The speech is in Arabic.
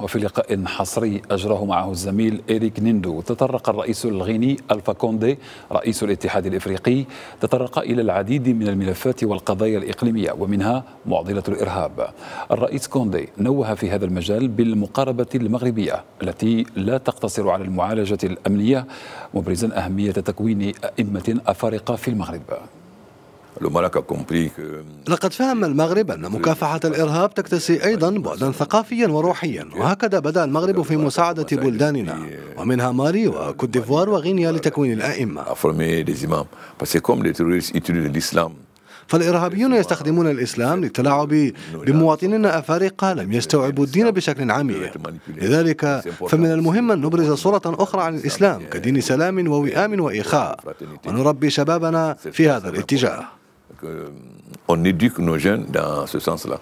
وفي لقاء حصري أجراه معه الزميل إيريك نيندو تطرق الرئيس الغيني ألفا كوندي رئيس الاتحاد الإفريقي تطرق إلى العديد من الملفات والقضايا الإقليمية ومنها معضلة الإرهاب الرئيس كوندي نوه في هذا المجال بالمقاربة المغربية التي لا تقتصر على المعالجة الأمنية مبرزا أهمية تكوين أئمة أفارقة في المغرب لقد فهم المغرب أن مكافحة الإرهاب تكتسي أيضا بعدا ثقافيا وروحيا وهكذا بدأ المغرب في مساعدة بلداننا ومنها مالي وكوت ديفوار وغينيا لتكوين الأئمة فالإرهابيون يستخدمون الإسلام للتلاعب بمواطنين أفارقة لم يستوعبوا الدين بشكل عميق لذلك فمن المهم أن نبرز صورة أخرى عن الإسلام كدين سلام ووئام وإخاء ونربي شبابنا في هذا الاتجاه Euh, on éduque nos jeunes dans ce sens-là.